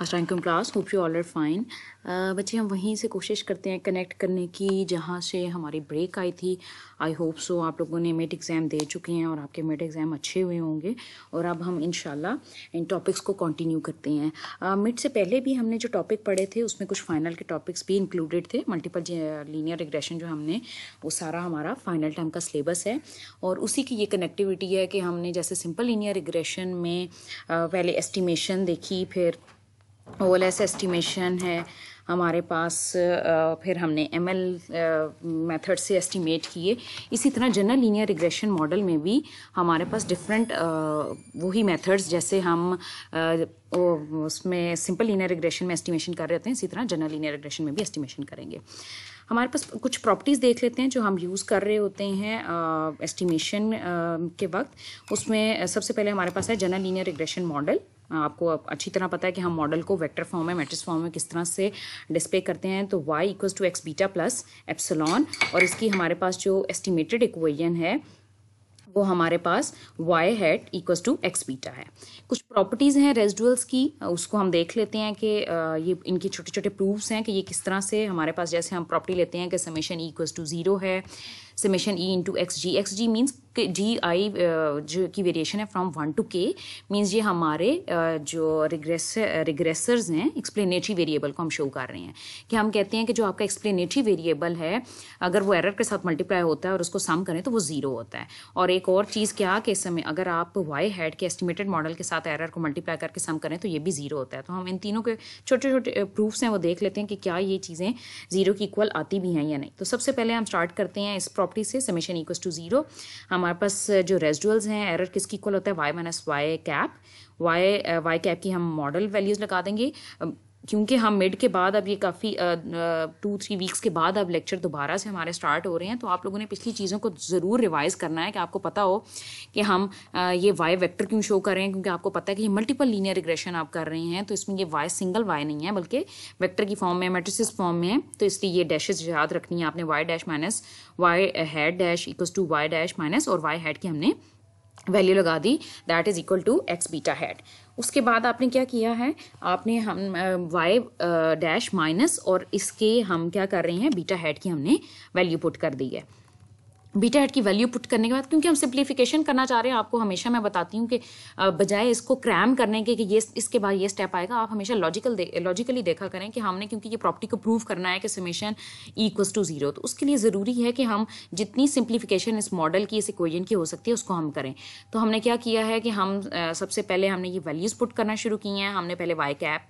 Aslam class hope you all are fine बच्चे हम वहीं से कोशिश करते हैं कनेक्ट करने की जहाँ से हमारी ब्रेक आई थी आई होप सो आप लोगों ने मेट एग्ज़ाम e दे चुके हैं और आपके मेट एग्ज़ाम e अच्छे हुए होंगे और अब हम इन इन टॉपिक्स को कंटिन्यू करते हैं मिड uh, e से पहले भी हमने जो टॉपिक पढ़े थे उसमें कुछ फाइनल के टॉपिक्स भी इंक्लूडेड थे मल्टीपल लीनियर रिग्रेशन जो हमने वो सारा हमारा फाइनल टर्म का सिलेबस है और उसी की ये कनेक्टिविटी है कि हमने जैसे सिंपल लीनियर रिग्रेशन में uh, पहले एस्टिमेशन देखी फिर ओ एस एस्टिमेशन है हमारे पास फिर हमने एम एल मैथड से एस्टिमेट किए इसी तरह जनरल लीनियर रिग्रेशन मॉडल में भी हमारे पास डिफरेंट वही मेथड्स जैसे हम उसमें सिंपल लीनियर रिग्रेशन में एस्टिमेशन कर रहे होते हैं इसी तरह जनरल लीनियर रिग्रेशन में भी एस्टिमेशन करेंगे हमारे पास कुछ प्रॉपर्टीज़ देख लेते हैं जो हम यूज़ कर रहे होते हैं एस्टिमेशन के वक्त उसमें सबसे पहले हमारे पास है जनरल लीनियर रिग्रेशन मॉडल आपको अच्छी तरह पता है कि हम मॉडल को वेक्टर फॉर्म में मैट्रिक्स फॉर्म में किस तरह से डिस्प्ले करते हैं तो y equals to X beta plus epsilon और इसकी हमारे पास जो एस्टिमेटेड इक्वेजन है वो हमारे पास y hat equal to X beta है कुछ प्रॉपर्टीज़ हैं रेजिडुअल्स की उसको हम देख लेते हैं कि ये इनके छोटे छोटे प्रूफ्स हैं कि ये किस तरह से हमारे पास जैसे हम प्रॉपर्टी लेते हैं कि समेशन इक्व टू ज़ीरो है summation E into X G X G means G I जो की वेरिएशन है from one to K means ये हमारे uh, जो रिग्रेस रिग्रेसर्स uh, हैं एक्सप्लेनेटरी वेरिएबल को हम शो कर रहे हैं कि हम कहते हैं कि जो आपका एक्सप्लेनेटरी वेरिएबल है अगर वो एरर के साथ मल्टीप्लाई होता है और उसको सम करें तो वो ज़ीरो होता है और एक और चीज़ क्या कि इस समय अगर आप वाई हेड के एस्टिमेटेड मॉडल के साथ एरर को मल्टीप्लाई करके सम करें तो ये भी ज़ीरो होता है तो हम इन तीनों के छोटे छोटे प्रूफ्स हैं वो देख लेते हैं कि क्या ये चीज़ें ज़ीरो की इक्वल आती भी हैं या नहीं तो सबसे पहले हम स्टार्ट करते हैं इस प्रॉपर्टी से समेशन इक्वस टू जीरो हमारे पास जो रेजुअल्स हैं एरर किसकी इक्वल होता है Y minus Y cap Y Y cap की हम मॉडल वैल्यूज़ लगा देंगे क्योंकि हम मिड के बाद अब ये काफ़ी टू थ्री वीक्स के बाद अब लेक्चर दोबारा से हमारे स्टार्ट हो रहे हैं तो आप लोगों ने पिछली चीज़ों को ज़रूर रिवाइज़ करना है कि आपको पता हो कि हम आ, ये वाई वेक्टर क्यों शो कर रहे हैं क्योंकि आपको पता है कि ये मल्टीपल लीनियर रिग्रेशन आप कर रहे हैं तो इसमें ये वाई सिंगल वाई नहीं है बल्कि वैक्टर की फॉर्म में मेट्रिसिस फॉर्म में है तो इसलिए ये डैशेज याद रखनी है आपने Y dash minus Y hat dash equal to Y dash minus और वाई हैड की हमने वैल्यू लगा दी that is equal to X beta hat उसके बाद आपने क्या किया है आपने हम वाई डैश माइनस और इसके हम क्या कर रहे हैं बीटा हैड की हमने वैल्यू पुट कर दी है बीटा हेड की वैल्यू पुट करने के बाद क्योंकि हम सिंप्लीफिकेशन करना चाह रहे हैं आपको हमेशा मैं बताती हूँ कि बजाय इसको क्रैम करने के कि ये इसके बाद ये स्टेप आएगा आप हमेशा लॉजिकल दे लॉजिकली देखा करें कि हमने क्योंकि ये प्रॉपर्टी को प्रूव करना है कि समेशन इक्वस टू जीरो तो उसके लिए ज़रूरी है कि हम जितनी सिंप्लीफिकेशन इस मॉडल की इस इक्वेजन की हो सकती है उसको हम करें तो हमने क्या किया है कि हम सबसे पहले हमने ये वैल्यूज़ पुट करना शुरू की हैं हमने पहले वाई कैप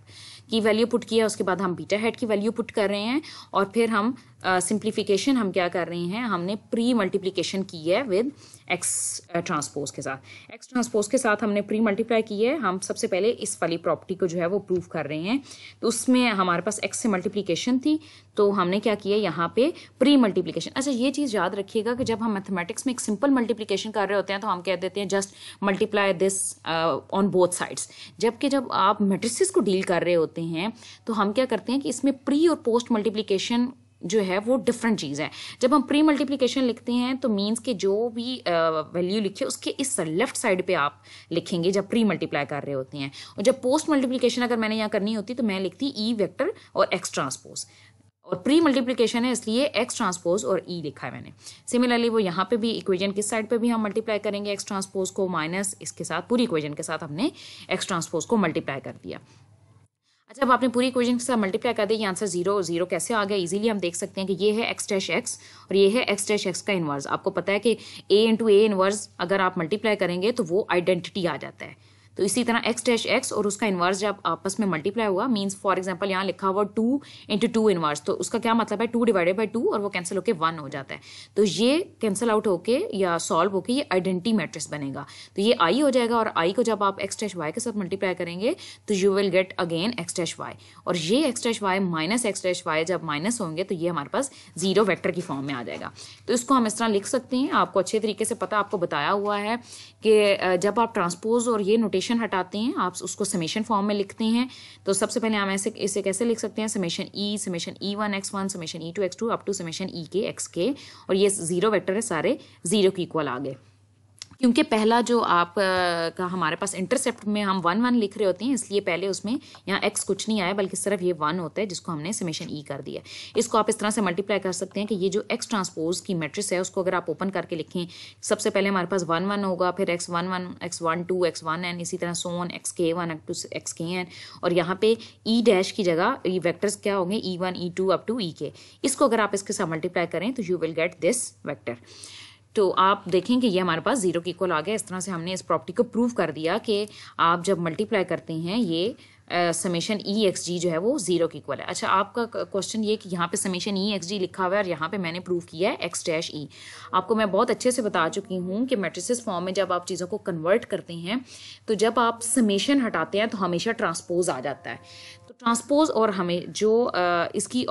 की वैल्यू पुट किया उसके बाद हम बीटा हेड की वैल्यू पुट कर रहे हैं और फिर हम सिंप्लीफिकेशन uh, हम क्या कर रहे हैं हमने प्री मल्टीप्लीकेशन की है विद एक्स ट्रांसपोज के साथ एक्स ट्रांसपोज के साथ हमने प्री मल्टीप्लाई की है हम सबसे पहले इस वाली प्रॉपर्टी को जो है वो प्रूव कर रहे हैं तो उसमें हमारे पास एक्स से मल्टीप्लीकेशन थी तो हमने क्या किया यहाँ पे प्री मल्टीप्लीकेशन अच्छा ये चीज़ याद रखिएगा कि जब हम मैथमेटिक्स में एक सिंपल मल्टीप्लीकेशन कर रहे होते हैं तो हम कह देते हैं just multiply this on both sides जबकि जब आप मेट्रिस को डील कर रहे होते हैं तो हम क्या करते हैं कि इसमें प्री और पोस्ट मल्टीप्लीकेशन जो है वो डिफरेंट चीज़ है जब हम प्री मल्टीप्लीकेशन लिखते हैं तो मीन्स के जो भी वैल्यू लिखी उसके इस लेफ्ट साइड पे आप लिखेंगे जब प्री मल्टीप्लाई कर रहे होते हैं और जब पोस्ट मल्टीप्लीकेशन अगर मैंने यहाँ करनी होती तो मैं लिखती ई e वेक्टर और एक्स ट्रांसपोज और प्री मल्टीप्लीकेशन है इसलिए एक्स ट्रांसपोज और ई e लिखा है मैंने सिमिलरली वो यहाँ पे भी इक्वेजन किस साइड पे भी हम मल्टीप्लाई करेंगे एक्स ट्रांसपोज को माइनस इसके साथ पूरी इक्वेजन के साथ हमने एक्स ट्रांसपोज को मल्टीप्लाई कर दिया अच्छा अब आपने पूरी क्वेश्चन के साथ मल्टीप्लाई कर दिया ये आंसर जीरो और जीरो कैसे आ गया इजीली हम देख सकते हैं कि ये है एक्स डैश एक्स और ये है एक्स डैश एक्स का इन्वर्स आपको पता है कि ए इंटू ए इन्वर्स अगर आप मल्टीप्लाई करेंगे तो वो आइडेंटिटी आ जाता है तो इसी तरह एक्स डैश एक्स और उसका इन्वर्स जब आपस में मल्टीप्लाई हुआ मीन्स फॉर एग्जाम्पल यहाँ लिखा हुआ टू इंटू टू इन्वर्स तो उसका क्या मतलब है टू डिवाइडेड बाई टू और वो कैंसिल होकर वन हो जाता है तो ये कैंसिल आउट होके या सॉल्व होके ये आइडेंटिटी मैट्रिक्स बनेगा तो ये आई हो जाएगा और आई को जब आप एक्स डैश वाई के साथ मल्टीप्लाई करेंगे तो you will get again X dash Y और ये X dash Y minus X dash Y जब माइनस होंगे तो ये हमारे पास जीरो वैक्टर की फॉर्म में आ जाएगा तो इसको हम इस तरह लिख सकते हैं आपको अच्छे तरीके से पता आपको बताया हुआ है कि जब आप ट्रांसपोज और ये नोटेशन समेशन हटाते हैं आप उसको समेशन फॉर्म में लिखते हैं तो सबसे पहले हम ऐसे इसे कैसे लिख सकते हैं summation e summation e one X one summation e two X two up to summation e k X के और ये जीरो वेक्टर है सारे जीरो के इक्वल आ गए क्योंकि पहला जो आप का हमारे पास इंटरसेप्ट में हम वन वन लिख रहे होते हैं इसलिए पहले उसमें यहाँ एक्स कुछ नहीं आया बल्कि सिर्फ ये वन होता है जिसको हमने समेशन ई e कर दिया इसको आप इस तरह से मल्टीप्लाई कर सकते हैं कि ये जो एक्स ट्रांसपोज की मेट्रिक्स है उसको अगर आप ओपन करके लिखें सबसे पहले हमारे पास वन वन होगा फिर X one one X one two X one N इसी तरह so on X k one two X k N और यहाँ पे ई e डैश की जगह ये वैक्टर्स क्या होंगे e one e two up to e k इसको अगर आप इसके साथ मल्टीप्लाई करें तो you will get this vector तो आप देखें कि ये हमारे पास ज़ीरो के इक्वल आ गया इस तरह से हमने इस प्रॉपर्टी को प्रूव कर दिया कि आप जब मल्टीप्लाई करते हैं ये समेशन ई एक्स जी जो है वो ज़ीरो की इक्वल है अच्छा आपका क्वेश्चन ये कि यहाँ पे समेशन ई एक्स जी लिखा हुआ है और यहाँ पे मैंने प्रूव किया है एक्स डैश ई आपको मैं बहुत अच्छे से बता चुकी हूँ कि मेट्रिसिस फॉर्म में जब आप चीज़ों को कन्वर्ट करते हैं तो जब आप समेशन हटाते हैं तो हमेशा ट्रांसपोज आ जाता है तो ट्रांसपोज और हमें जो इसकी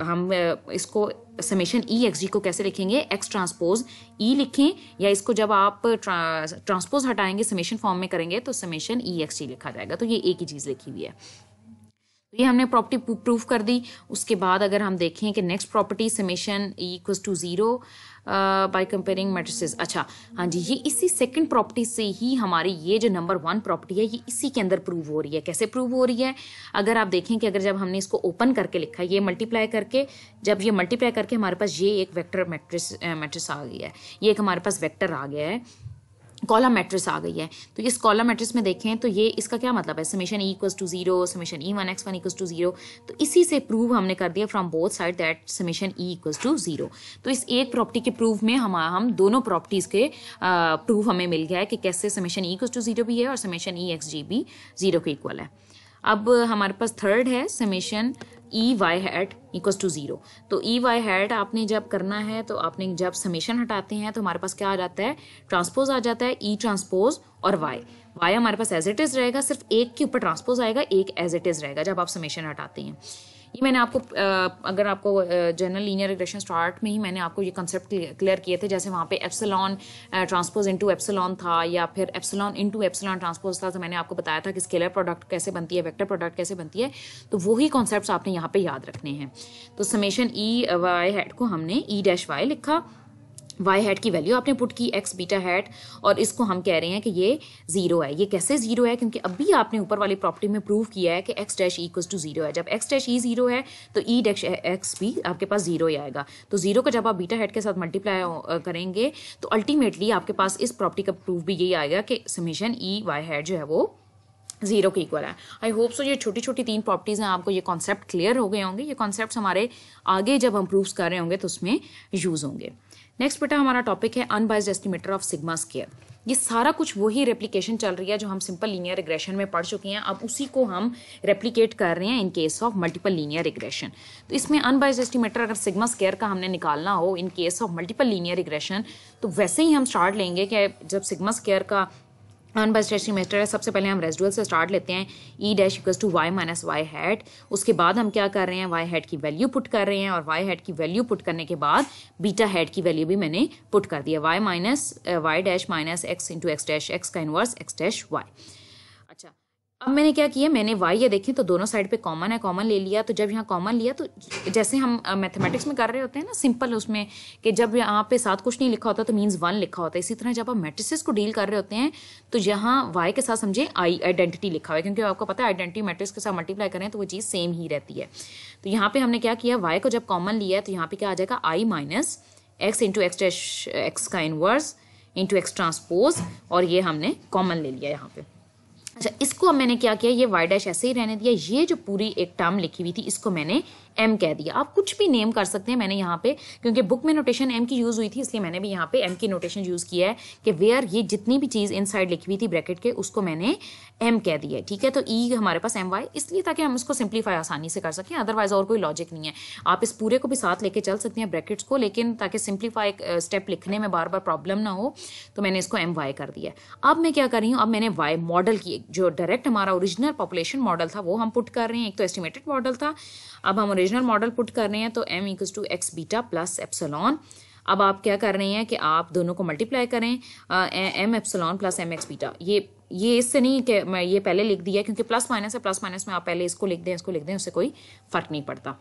तो हम इसको समेशन ई एक्स जी को कैसे लिखेंगे एक्स ट्रांसपोज ई लिखें या इसको जब आप ट्रांसपोज हटाएंगे समेशन फॉर्म में करेंगे तो समेशन ई एक्स जी लिखा जाएगा तो ये एक ही चीज़ लिखी हुई है तो ये हमने प्रॉपर्टी प्रूव कर दी उसके बाद अगर हम देखें कि next property summation equal to zero by comparing matrices अच्छा हाँ जी ये इसी सेकंड प्रॉपर्टी से ही हमारी ये जो नंबर वन प्रॉपर्टी है ये इसी के अंदर प्रूव हो रही है कैसे प्रूव हो रही है अगर आप देखें कि अगर जब हमने इसको ओपन करके लिखा ये मल्टीप्लाई करके जब ये मल्टीप्लाई करके हमारे पास ये एक वैक्टर मेट्रिस मेट्रिस आ गया है ये एक हमारे पास वैक्टर आ गया है कॉलम मैट्रिक्स आ गई है तो इस कॉलम मैट्रिक्स में देखें तो ये इसका क्या मतलब है summation e equals to zero summation e one X one equals to zero तो इसी से प्रूव हमने कर दिया from both side that summation e equals to zero तो इस एक प्रॉपर्टी के प्रूफ में हम हम दोनों प्रॉपर्टीज के प्रूफ हमें मिल गया है कि कैसे summation e equals to zero भी है और समेशन ई एक्स जी भी जीरो के इक्वल है अब हमारे पास थर्ड है summation e Y hat equals to zero तो ई वाई हैट आपने जब करना है तो आपने जब समेशन हटाते हैं तो हमारे पास क्या आ जाता है ट्रांसपोज आ जाता है ई e ट्रांसपोज और वाई वाई हमारे पास एज इट इज़ रहेगा सिर्फ एक के ऊपर ट्रांसपोज आएगा एक एज इट इज़ रहेगा जब आप समेशन हटाते हैं ये मैंने आपको अगर आपको जनरल लीनियर रिग्रेशन स्टार्ट में ही मैंने आपको ये कंसेप्ट क्लियर किए थे जैसे वहाँ पे एप्सलॉन ट्रांसपोज इनटू एप्सलॉन था या फिर एप्सलॉन इनटू एप्सलॉन ट्रांसपोज था तो मैंने आपको बताया था कि स्केलर प्रोडक्ट कैसे बनती है वेक्टर प्रोडक्ट कैसे बनती है तो वही कॉन्सेप्ट आपने यहाँ पर याद रखने हैं तो समेशन ई वाई हेड को हमने ई डैश वाई लिखा वाई हैट की वैल्यू आपने पुट की एक्स बीटा हैट और इसको हम कह रहे हैं कि ये जीरो है ये कैसे जीरो है क्योंकि अभी आपने ऊपर वाली प्रॉपर्टी में प्रूव किया है कि X dash e to zero है जब एक्स डैश ई जीरो है तो ई डैश एक्स भी आपके पास जीरो ही आएगा तो जीरो का जब आप बीटा हेड के साथ मल्टीप्लाई करेंगे तो अल्टीमेटली आपके पास इस प्रॉपर्टी का प्रूफ भी यही आएगा कि समीशन ई वाई हेड जो है वो जीरो के इक्वल है आई होप सो ये छोटी छोटी तीन प्रॉपर्टीज़ हैं आपको ये कॉन्सेप्ट क्लियर हो गए होंगे ये कॉन्सेप्ट हमारे आगे जब हम प्रूव्स कर रहे होंगे तो उसमें यूज़ होंगे नेक्स्ट बेटा हमारा टॉपिक है unbiased estimator of sigma square ये सारा कुछ वही रेप्लीकेशन चल रही है जो हम सिंपल लीनियर रिग्रेशन में पढ़ चुके हैं अब उसी को हम रेप्लीकेट कर रहे हैं in case of multiple linear regression तो इसमें अनबाइज एस्टिमेटर अगर सिग्मा स्केयर का हमने निकालना हो in case of multiple linear regression तो वैसे ही हम स्टार्ट लेंगे कि जब सिग्मा स्केयर का वन बस डेशिंग मेथड है सबसे पहले हम रेजिडुअल से स्टार्ट लेते हैं e e dash equals to Y minus Y hat उसके बाद हम क्या कर रहे हैं वाई हैट की वैल्यू पुट कर रहे हैं और वाई हैट की वैल्यू पुट करने के बाद बीटा हैट की वैल्यू भी मैंने पुट कर दिया Y minus Y dash minus X into X dash X का इनवर्स एक्स डैश वाई अब मैंने क्या किया मैंने वाई ये देखी तो दोनों साइड पे कॉमन है कॉमन ले लिया तो जब यहाँ कॉमन लिया तो जैसे हम मैथमेटिक्स में कर रहे होते हैं ना सिंपल उसमें कि जब यहाँ पे साथ कुछ नहीं लिखा होता तो मीन्स वन लिखा होता है इसी तरह जब आप मैट्रिसेस को डील कर रहे होते हैं तो यहाँ वाई के साथ समझे आई आइडेंटिटी लिखा हुआ है क्योंकि आपको पता है आइडेंटिटी मैट्रिक्स के साथ मल्टीप्लाई करें तो वो चीज़ सेम ही रहती है तो यहाँ पर हमने क्या किया वाई को जब कॉमन लिया है तो यहाँ पर क्या आ जाएगा I minus X into X X का इनवर्स इंटू एक्स ट्रांसपोज और ये हमने कॉमन ले लिया यहाँ पर अच्छा इसको अब मैंने क्या किया ये वाई डैश ऐसे ही रहने दिया ये जो पूरी एक टर्म लिखी हुई थी इसको मैंने एम कह दिया आप कुछ भी नेम कर सकते हैं मैंने यहाँ पे क्योंकि बुक में नोटेशन एम की यूज़ हुई थी इसलिए मैंने भी यहाँ पे एम की नोटेशन यूज़ किया है कि वेयर ये जितनी भी चीज़ इन साइड लिखी हुई थी ब्रैकेट के उसको मैंने एम कह दिया है ठीक है तो ई e हमारे पास एम वाई इसलिए ताकि हम इसको सिंप्लीफाई आसानी से कर सकें अदरवाइज और कोई लॉजिक नहीं है आप इस पूरे को भी साथ लेके चल सकते हैं ब्रैकेट्स को लेकिन ताकि सिंप्लीफाई स्टेप uh, लिखने में बार बार प्रॉब्लम ना हो तो मैंने इसको एम वाई कर दिया अब मैं क्या कर रही हूँ अब मैंने वाई मॉडल की जो डायरेक्ट हमारा ओरिजिनल पॉपुलेशन मॉडल था वो हम पुट कर रहे हैं एक तो एस्टिमेटेड मॉडल था अब हम ओरिजिन ओरिजिनल मॉडल पुट कर रहे हैं तो M equals to X beta plus epsilon अब आप क्या कर रहे हैं कि आप दोनों को मल्टीप्लाई करें M epsilon plus M X beta ये ये इससे नहीं कि मैं ये पहले लिख दिया क्योंकि प्लस माइनस है प्लस माइनस में आप पहले इसको लिख दें इसको लिख दें उससे कोई फ़र्क नहीं पड़ता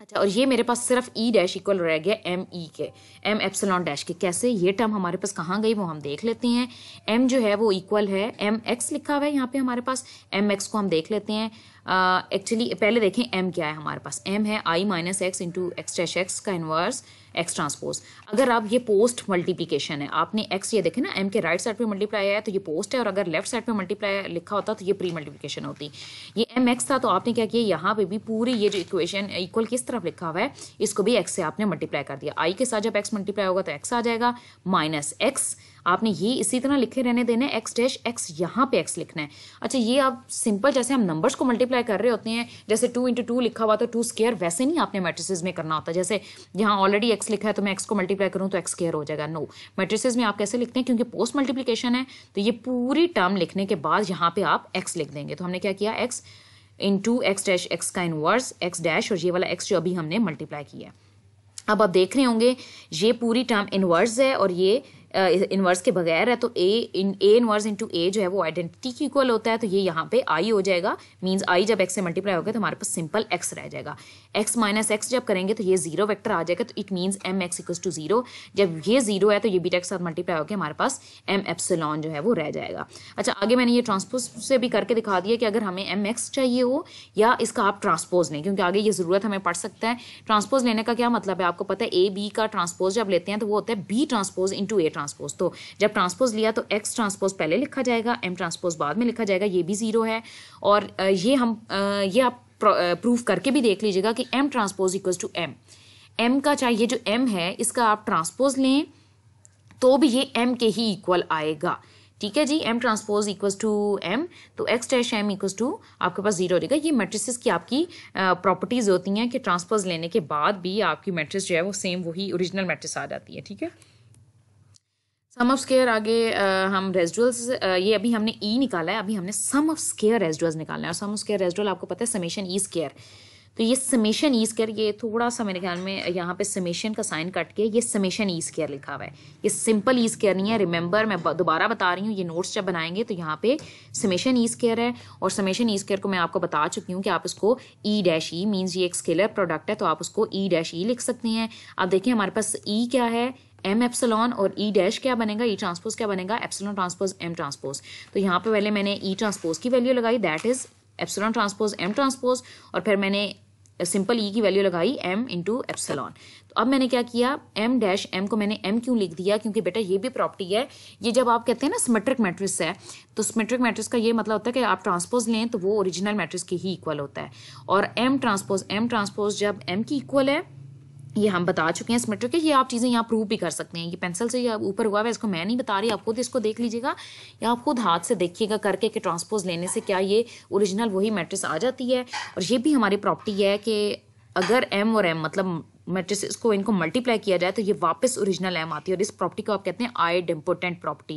अच्छा और ये मेरे पास सिर्फ ई डैश इक्वल रह गया एम ई e के एम एप्सलॉन डैश के कैसे ये टर्म हमारे पास कहाँ गई वो हम देख लेते हैं एम जो है वो इक्वल है एम एक्स लिखा हुआ है यहाँ पे हमारे पास एम एक्स को हम देख लेते हैं एक्चुअली uh, पहले देखें एम क्या है हमारे पास एम है I minus X into X dash X का इन्वर्स एक्स ट्रांसपोज अगर आप ये पोस्ट मल्टीप्लीकेशन है आपने एक्स ये देखे ना एम के राइट साइड पे मल्टीप्लाई आया तो ये पोस्ट है और अगर लेफ्ट साइड पे मल्टीप्लाई लिखा होता तो ये प्री मल्टीप्लीकेशन होती ये एम एक्स था तो आपने क्या किया यहाँ पे भी पूरी ये जो इक्वेशन इक्वल किस तरफ लिखा हुआ है इसको भी एक्स से आपने मल्टीप्लाई कर दिया आई के साथ जब एक्स मल्टीप्लाई होगा तो एक्स आ जाएगा माइनस एक्स आपने ये इसी तरह लिखे रहने देने एक्स डैश एक्स यहाँ पे एक्स लिखना है अच्छा ये आप सिंपल जैसे हम नंबर्स को मल्टीप्लाई कर रहे होते हैं जैसे टू इंटू टू लिखा हुआ तो टू स्केयर वैसे नहीं आपने मैट्रिसेज में करना होता जैसे यहाँ ऑलरेडी एक्स लिखा है तो मैं एक्स को मल्टीप्लाई करूँ तो एक्स स्केयर हो जाएगा नो मैट्रिसेज में आप कैसे लिखते हैं क्योंकि पोस्ट मल्टीप्लीकेशन है तो ये पूरी टर्म लिखने के बाद यहाँ पे आप एक्स लिख देंगे तो हमने क्या किया X into X dash X का इनवर्स एक्स डैश और ये वाला एक्स जो अभी हमने मल्टीप्लाई किया है अब आप देख रहे होंगे ये पूरी टर्म इनवर्स है और ये इनवर्स के बगैर है तो ए इन ए इनवर्स इंटू ए जो है वो आइडेंटिटी की इक्वल होता है तो ये यहाँ पे आई हो जाएगा मीन्स आई जब एक्स से मल्टीप्लाई होगा तो हमारे पास सिंपल एक्स रह जाएगा एक्स माइनस एक्स जब करेंगे तो ये जीरो वैक्टर आ जाएगा तो it means M X equal to zero जब ये जीरो है तो ये बीटा के साथ मल्टीप्लाई होकर हमारे पास एम एप्सलॉन जो है वो रह जाएगा अच्छा आगे मैंने ये ट्रांसपोज से भी करके दिखा दिया कि अगर हमें एम एक्स चाहिए हो या इसका आप ट्रांसपोज लें क्योंकि आगे ये ज़रूरत हमें पड़ सकता है ट्रांसपोज लेने का क्या मतलब है आपको पता है ए बी का ट्रांसपोज जब लेते हैं तो वो होता है B transpose into A transpose तो जब ट्रांसपोज लिया तो एक्स ट्रांसपोज पहले लिखा जाएगा एम ट्रांसपोज बाद में लिखा जाएगा ये भी ज़ीरो है और ये हम ये आप प्रूफ करके भी देख लीजिएगा कि M transpose equal to M M का चाहिए जो एम है इसका आप ट्रांसपोज लें तो भी ये एम के ही इक्वल आएगा ठीक है जी M transpose equal to M तो X dash M equal to आपके पास जीरो हो जाएगा ये मैट्रिसेस की आपकी प्रॉपर्टीज़ होती हैं कि ट्रांसपोज लेने के बाद भी आपकी मैट्रिक्स जो है वो सेम वही ओरिजिनल मैट्रिक्स आ जाती है ठीक है सम ऑफ स्केयर आगे आ, हम रेजुअल्स ये अभी हमने ई e निकाला है अभी हमने सम ऑफ स्केयर रेजुअल्स निकालना है और सम ऑफ स्केयर रेजुअल आपको पता है समेशन ई स्केयर तो ये समेशन ई स्केयर ये थोड़ा सा मेरे ख्याल में यहाँ पे समेशन का साइन कट के ये समेशन ई स्केयर लिखा हुआ है ये सिंपल ई स्केयर नहीं है रिमेंबर मैं दोबारा बता रही हूँ ये नोट्स जब बनाएंगे तो यहाँ पे समेशन ई स्केयर है और समेशन ई स्केयर को मैं आपको बता चुकी हूँ कि आप उसको ई डैश ई मीन्स ये एक स्केलर प्रोडक्ट है तो आप उसको ई डैश ई लिख सकते हैं आप देखिए हमारे पास ई e क्या है एम एप्सलॉन और ई e डैश क्या बनेगा ई e ट्रांसपोज क्या बनेगा एप्सलॉन ट्रांसपोज एम ट्रांसपोज तो यहाँ पे पहले मैंने ई e ट्रांसपोज की वैल्यू लगाई that is epsilon transpose M transpose और फिर मैंने सिंपल ई e की वैल्यू लगाई एम इंटू एप्सलॉन तो अब मैंने क्या किया एम डैश एम को मैंने एम क्यों लिख दिया क्योंकि बेटा ये भी प्रॉपर्टी है ये जब आप कहते हैं ना सिमेट्रिक मैट्रिक्स है तो सिमेट्रिक मैट्रिक्स का ये मतलब होता है कि आप ट्रांसपोज लें तो वो ओरिजिनल मैट्रिक्स के ही इक्वल होता है और एम ट्रांसपोज एम ट्रांसपोज जब एम की इक्वल है ये हम बता चुके हैं इस मेट्रिक के ये आप चीज़ें यहाँ प्रूव भी कर सकते हैं ये पेंसिल से ये ऊपर हुआ है इसको मैं नहीं बता रही आप खुद इसको देख लीजिएगा या आप खुद हाथ से देखिएगा करके के ट्रांसपोज लेने से क्या ये ओरिजिनल वही मैट्रिक्स आ जाती है और ये भी हमारी प्रॉपर्टी है कि अगर एम और एम मतलब मेट्रिस को इनको मल्टीप्लाई किया जाए तो ये वापस ओरिजिनल एम आती है और इस प्रॉपर्टी को आप कहते हैं आई इम्पोर्टेंट प्रॉपर्टी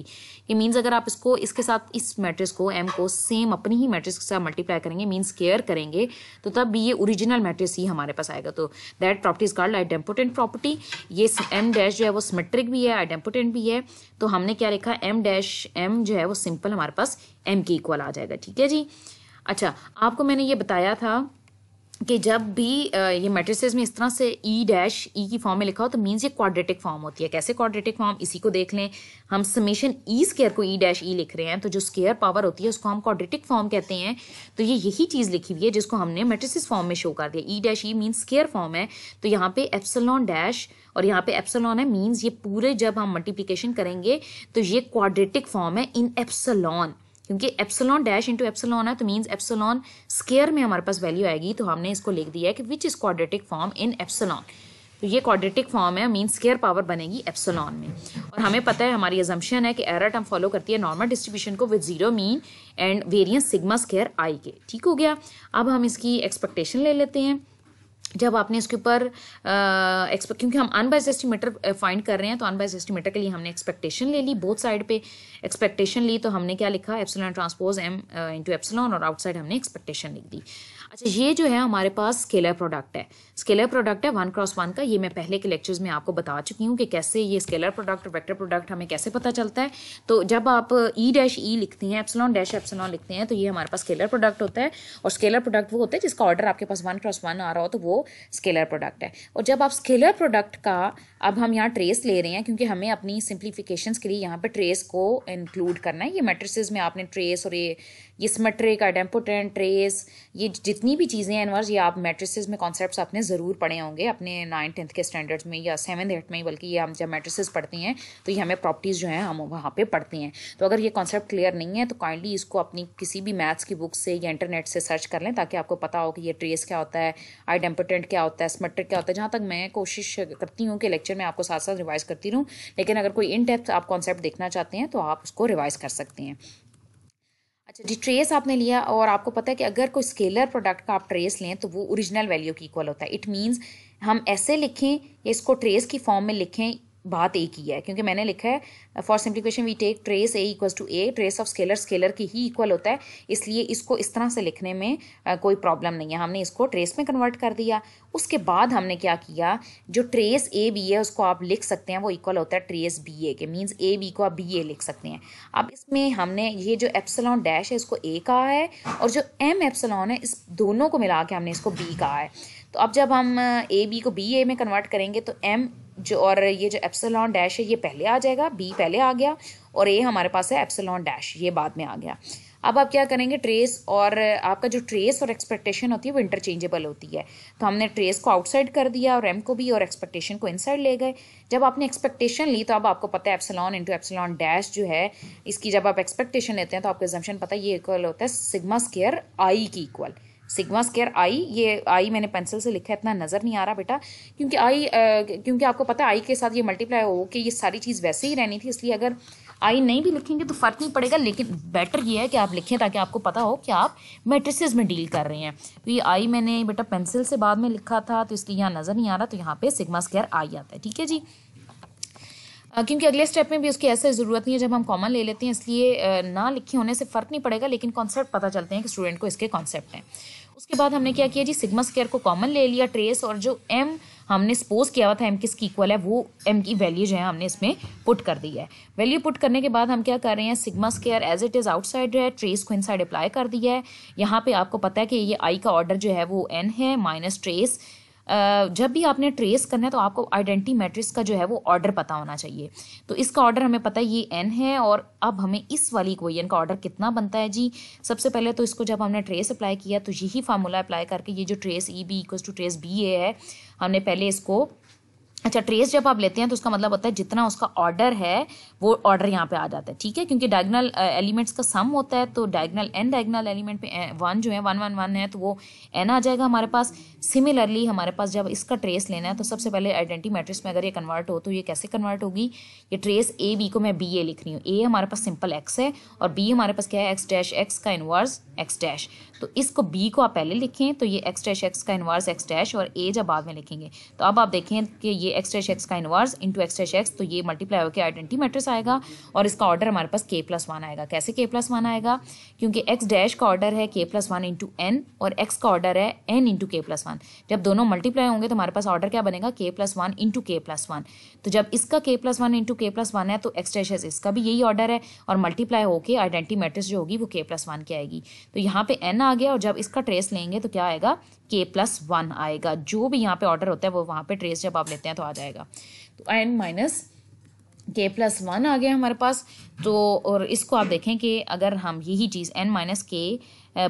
ये मीन्स अगर आप इसको इसके साथ इस मैट्रिक्स को एम को सेम अपनी ही मैट्रिक्स के साथ मल्टीप्लाई करेंगे मीन्स केयर करेंगे तो तब ये ओरिजिनल मैट्रिक्स ही हमारे पास आएगा तो that property is called idempotent property ये एम डैश जो है वो सिमेट्रिक भी है आइड इम्पोर्टेंट भी है तो हमने क्या लिखा एम डैश एम जो है वो सिंपल हमारे पास एम के इक्वल आ जाएगा ठीक है जी अच्छा आपको मैंने ये बताया था कि जब भी ये मेट्रिसेस में इस तरह से ई डैश ई की फॉर्म में लिखा हो तो मीन्स ये क्वाड्रेटिक फॉर्म होती है कैसे क्वाड्रेटिक फॉर्म इसी को देख लें हम समेशन ई स्केयर को ई डैश ई लिख रहे हैं तो जो स्केयर पावर होती है उसको हम क्वाड्रेटिक फॉर्म कहते हैं तो ये यही चीज़ लिखी हुई है जिसको हमने मेट्रिसेस फॉर्म में शो कर दिया e dash e means square form है तो यहाँ पे एप्सलॉन डैश और यहाँ पे एप्सलॉन है मीन्स ये पूरे जब हम मल्टीप्लीकेशन करेंगे तो ये क्वाड्रेटिक फॉर्म है इन एप्सलॉन क्योंकि एप्सलॉन डैश इंटू एप्सलॉन है तो मीन्स एप्सलॉन स्केयर में हमारे पास वैल्यू आएगी तो हमने इसको लिख दिया है कि which is quadratic form in epsilon तो ये क्वाड्रेटिक फॉर्म है मीन स्केयर पावर बनेगी एप्सलॉन में और हमें पता है हमारी एजम्पन है कि एरर टर्म फॉलो करती है नॉर्मल डिस्ट्रीब्यूशन को with zero mean and variance sigma square I के ठीक हो गया अब हम इसकी एक्सपेक्टेशन ले लेते हैं जब आपने इसके ऊपर एक्सपेक्ट क्योंकि हम अनबाइज एस्टिमेटर फाइंड कर रहे हैं तो अनबाइज एस्टिमेटर के लिए हमने एक्सपेक्टेशन ले ली बोथ साइड पे एक्सपेक्टेशन ली तो हमने क्या लिखा epsilon transpose M into epsilon और आउटसाइड हमने एक्सपेक्टेशन लिख दी अच्छा ये जो है हमारे पास स्केलर प्रोडक्ट है स्केलर प्रोडक्ट है वन क्रॉस वन का ये मैं पहले के लेक्चर्स में आपको बता चुकी हूँ कि कैसे ये स्केलर प्रोडक्ट और वेक्टर प्रोडक्ट हमें कैसे पता चलता है तो जब आप ई डैश ई लिखते हैं एप्सलॉन डैश एप्सलॉन लिखते हैं तो ये हमारे पास स्केलर प्रोडक्ट होता है और स्केलर प्रोडक्ट वो होता है जिसका ऑर्डर आपके पास वन क्रॉस वन आ रहा हो तो वो स्केलर प्रोडक्ट है और जब आप स्केलर प्रोडक्ट का अब हम यहाँ ट्रेस ले रहे हैं क्योंकि हमें अपनी सिंप्लीफिकेशन के लिए यहाँ पर ट्रेस को इंक्लूड करना है ये मेट्रिस में आपने ट्रेस और ये ये स्मट्रे का डेम्पोटेंट ट्रेस ये जितनी भी चीज़ें हैं एनवर्स ये आप मेट्रिस में कॉन्सेप्ट आपने ज़रूर पढ़े होंगे अपने नाइन टेंथ के स्टैंडर्ड्स में या सेवन एट में बल्कि ये हम जब मेट्रिस पढ़ती हैं तो ये हमें प्रॉपर्टीज़ जो हैं हम वहाँ पे पढ़ती हैं तो अगर ये कॉन्सेप्ट क्लियर नहीं है तो काइंडली इसको अपनी किसी भी मैथ्स की बुक से या इंटरनेट से सर्च कर लें ताकि आपको पता हो कि ये ट्रेस क्या होता है आइडेम्पोटेंट क्या होता है स्मेट्रिक क्या होता है जहाँ तक मैं कोशिश करती हूँ कि लेक्चर में आपको साथ साथ रिवाइज़ करती रहूँ लेकिन अगर कोई इन डेप्थ आप कॉन्सेप्ट देखना चाहते हैं तो आप उसको रिवाइज़ कर सकते हैं अच्छा जी ट्रेस आपने लिया और आपको पता है कि अगर कोई स्केलर प्रोडक्ट का आप ट्रेस लें तो वो ओरिजिनल वैल्यू की इक्वल होता है इट मीन्स हम ऐसे लिखें या इसको ट्रेस की फॉर्म में लिखें बात एक ही है क्योंकि मैंने लिखा है for simplification we take trace A equals to A trace of scalar scalar की ही इक्वल होता है इसलिए इसको इस तरह से लिखने में कोई प्रॉब्लम नहीं है हमने इसको ट्रेस में कन्वर्ट कर दिया उसके बाद हमने क्या किया जो ट्रेस ए बी है उसको आप लिख सकते हैं वो इक्वल होता है ट्रेस बी ए के मीन्स ए बी को आप बी ए लिख सकते हैं अब इसमें हमने ये जो एप्सलॉन डैश है इसको ए कहा है और जो एम एप्सलॉन है इस दोनों को मिला के हमने इसको बी कहा है तो अब जब हम ए बी को बी ए में कन्वर्ट करेंगे तो एम जो और ये जो एप्सलॉन डैश है ये पहले आ जाएगा बी पहले आ गया और ए हमारे पास है एप्सलॉन डैश ये बाद में आ गया अब आप क्या करेंगे ट्रेस और आपका जो ट्रेस और एक्सपेक्टेशन होती है वो इंटरचेंजेबल होती है तो हमने ट्रेस को आउटसाइड कर दिया और एम को भी और एक्सपेक्टेशन को इनसाइड ले गए जब आपने एक्सपेक्टेशन ली तो अब आपको पता है एप्सलॉन इंटू एप्सलॉन डैश जो है इसकी जब आप एक्सपेक्टेशन लेते हैं तो आपको एक्जम्पन पता है ये इक्वल होता है सिग्मा स्केयर आई की इक्वल सिग्मा स्केयर आई ये आई मैंने पेंसिल से लिखा है इतना नज़र नहीं आ रहा बेटा क्योंकि आई क्योंकि आपको पता है आई के साथ ये मल्टीप्लाई हो कि ये सारी चीज़ वैसे ही रहनी थी इसलिए अगर आई नहीं भी लिखेंगे तो फ़र्क नहीं पड़ेगा लेकिन बेटर ये है कि आप लिखें ताकि आपको पता हो कि आप मेट्रिसेस में डील कर रहे हैं तो ये आई मैंने बेटा पेंसिल से बाद में लिखा था तो इसलिए यहाँ नज़र नहीं आ रहा तो यहाँ पे सिग्मा स्केयर आई आता है ठीक है जी क्योंकि अगले स्टेप में भी उसकी ऐसे ज़रूरत नहीं है जब हम कॉमन ले लेते हैं इसलिए ना लिखे होने से फ़र्क नहीं पड़ेगा लेकिन कॉन्सेप्ट पता चलते हैं कि स्टूडेंट को इसके कॉन्सेप्ट हैं उसके बाद हमने क्या किया जी सिग्मा स्क्वायर को कॉमन ले लिया ट्रेस और जो एम हमने सपोज किया हुआ था एम किसकी इक्वल है वो एम की वैल्यू जो है हमने इसमें पुट कर दी है वैल्यू पुट करने के बाद हम क्या कर रहे हैं sigma square as it is outside है ट्रेस को इनसाइड अप्लाई कर दिया है यहाँ पे आपको पता है कि ये आई का ऑर्डर जो है वो एन है माइनस ट्रेस जब भी आपने ट्रेस करना है तो आपको आइडेंटिटी मैट्रिक्स का जो है वो ऑर्डर पता होना चाहिए तो इसका ऑर्डर हमें पता है ये एन है और अब हमें इस वाली इक्वेशन का ऑर्डर कितना बनता है जी सबसे पहले तो इसको जब हमने ट्रेस अप्लाई किया तो यही फार्मूला अप्लाई करके ये जो trace e B equal to trace B A है हमने पहले इसको अच्छा ट्रेस जब आप लेते हैं तो उसका मतलब होता है जितना उसका ऑर्डर है वो ऑर्डर यहाँ पे आ जाता है ठीक है क्योंकि डायगनल एलिमेंट्स का सम होता है तो डायगनल एन डायगनल एलिमेंट पे वन जो है वन वन वन है तो वो एन आ जाएगा हमारे पास सिमिलरली हमारे पास जब इसका ट्रेस लेना है तो सबसे पहले आइडेंटी मैट्रिक्स में अगर ये कन्वर्ट हो तो ये कैसे कन्वर्ट होगी ये ट्रेस ए बी को मैं बी ए लिख रही हूँ ए हमारे पास सिंपल एक्स है और बी हमारे पास क्या है एक्स डैश एक्स का इनवर्स एक्स डैश तो इसको बी को आप पहले लिखें तो ये एक्स डैश एक्स का इन्वर्स एक्स डैश और ए जब बाद में लिखेंगे तो अब आप देखें कि ये एक्स डैश एक्स का inverse into X dash X तो ये मल्टीप्लाई होकर आइडेंटी मैट्रिक्स आएगा और इसका ऑर्डर हमारे पास के प्लस वन आएगा कैसे के प्लस वन आएगा क्योंकि एक्स डैश का ऑर्डर है k plus one into N और एक्स का ऑर्डर है N into k plus one जब दोनों मल्टीप्लाई होंगे तो हमारे पास ऑर्डर क्या बनेगा k plus one into k plus one तो जब इसका k plus one into k plus one है तो एक्स डैश एक्स इसका भी यही ऑर्डर है और मल्टीप्लाई होकर आइडेंटी मैट्रिक्स जो होगी वो के प्लस वन की आएगी तो यहाँ पे एन आ आ गया और जब इसका ट्रेस लेंगे तो क्या आएगा के प्लस वन आएगा जो भी यहाँ पे ऑर्डर होता है वो वहाँ पे ट्रेस जब आप लेते हैं तो आ जाएगा तो N minus k plus one आ गया हमारे पास तो और इसको आप देखें कि अगर हम यही चीज़ N minus k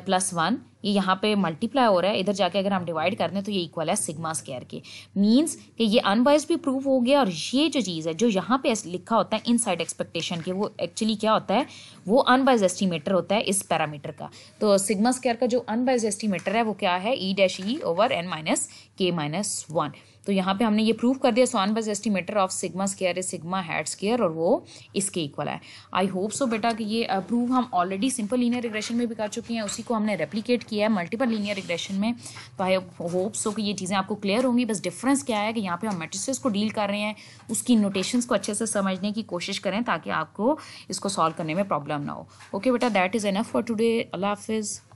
plus one ये यहाँ पे मल्टीप्लाई हो रहा है इधर जाके अगर हम डिवाइड कर दें तो ये इक्वल है सिग्मा स्केयर के मीन्स कि ये अनबाइज भी प्रूफ हो गया और ये जो चीज़ है जो यहाँ पे लिखा होता है इन साइड एक्सपेक्टेशन के वो एक्चुअली क्या होता है वो अनबाइज एस्टिमेटर होता है इस पैरामीटर का तो सिग्मा स्केयर का जो अनबाइज एस्टिमेटर है वो क्या है e dash e over N minus k minus one तो यहाँ पे हमने ये प्रूव कर दिया सोन बस estimator of sigma square is sigma hat square और वो इसके इक्वल है आई होप सो बेटा कि ये प्रूव हम ऑलरेडी सिंपल लीनियर रिग्रेशन में भी कर चुके हैं उसी को हमने रेप्लीकेट किया है मल्टीपल लीनियर रिग्रेशन में तो आई होप सो कि ये चीज़ें आपको क्लियर होंगी बस डिफरेंस क्या है कि यहाँ पे हम मेट्रिस को डील कर रहे हैं उसकी नोटेशन को अच्छे से समझने की कोशिश करें ताकि आपको इसको सॉल्व करने में प्रॉब्लम ना हो ओके बेटा that is enough for today अल्लाह हाफिज़